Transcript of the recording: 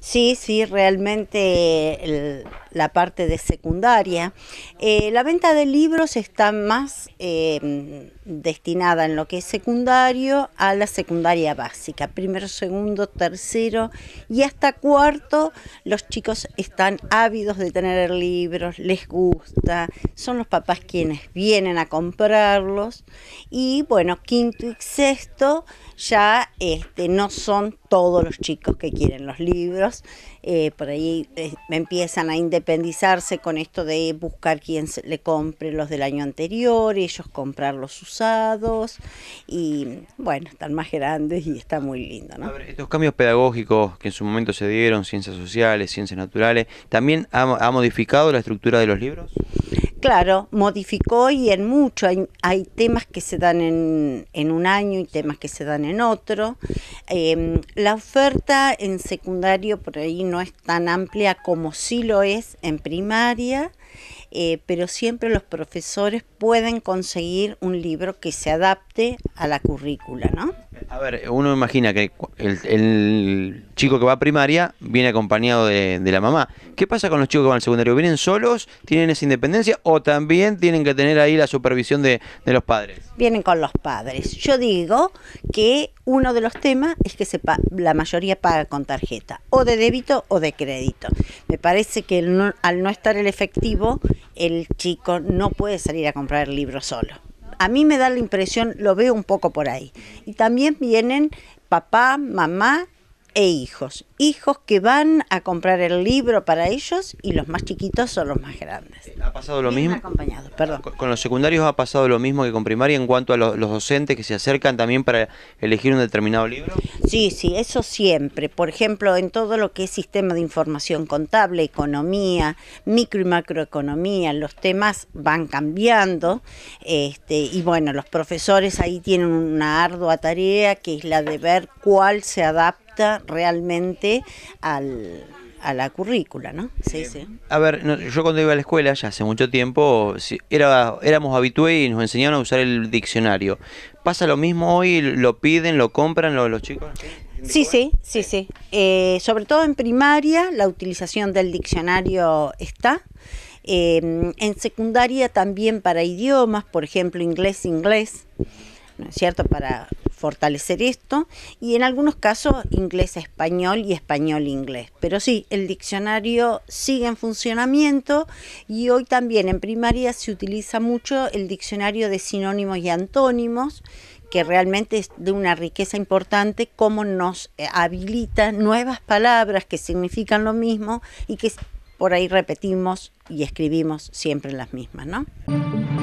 Sí, sí, realmente el, la parte de secundaria. Eh, la venta de libros está más em, destinada en lo que es secundario a la secundaria básica, primero, segundo, tercero y hasta cuarto. Los chicos están ávidos de tener libros, les gusta, son los papás quienes vienen a comprarlos y bueno, quinto y sexto ya este, no son todos los chicos que quieren los libros, eh, por ahí eh, empiezan a dependizarse con esto de buscar quien le compre los del año anterior, ellos comprar los usados y bueno, están más grandes y está muy lindo. estos cambios pedagógicos que en su momento se dieron, ciencias sociales, ciencias naturales, ¿también ha, ha modificado la estructura de los libros? Claro, modificó y en mucho. Hay, temas que se dan en, en, un año y temas que se dan en otro. Em, la oferta en secundario por ahí no es tan amplia como sí lo es en primaria, eh, pero siempre los profesores pueden conseguir un libro que se adapte a la currícula, ¿no? A ver, uno imagina que el chico que va a primaria viene acompañado de, la mamá. ¿Qué pasa con los chicos que van al secundario? ¿Vienen solos? ¿Tienen esa independencia? ¿O también tienen que tener ahí la supervisión de, los padres? Vienen con los padres. Yo digo que uno de los temas es que se la mayoría paga con tarjeta, o de débito o de crédito. Me parece que al no estar el efectivo, el chico no puede salir a comprar el libro solo. A mí me da la impresión, lo veo un poco por ahí. Y también vienen papá, mamá e hijos. Hijos que van a comprar el libro para ellos y los más chiquitos son los más grandes. Eh, ¿Ha pasado lo mismo? Con, los secundarios ha pasado lo mismo que con primaria en cuanto a los docentes que se acercan también para elegir un determinado libro. Sí, sí, eso siempre. Por ejemplo, en todo lo que es sistema de información contable, economía, micro y macroeconomía, los temas van cambiando. Este, y bueno, los profesores ahí tienen una ardua tarea que es la de ver cuál se adapta realmente al, a la currícula, ¿no? Sí, sí. A ver, yo cuando iba a la escuela, ya hace mucho tiempo, era, éramos habitué y nos enseñaron a usar el diccionario. ¿Pasa lo mismo hoy? ¿Lo piden, lo compran los chicos? Sí, sí, sí, sí. Eh, sobre todo en primaria, la utilización del diccionario está. Em, en secundaria también para idiomas, por ejemplo, inglés, inglés, ¿no es cierto? Para fortalecer esto y en algunos casos inglés-español y español-inglés. Pero sí, el diccionario sigue en funcionamiento y hoy también en primaria se utiliza mucho el diccionario de sinónimos y antónimos que realmente es de una riqueza importante, como nos eh, habilita nuevas palabras que significan lo mismo y que por ahí repetimos y escribimos siempre las mismas, ¿no?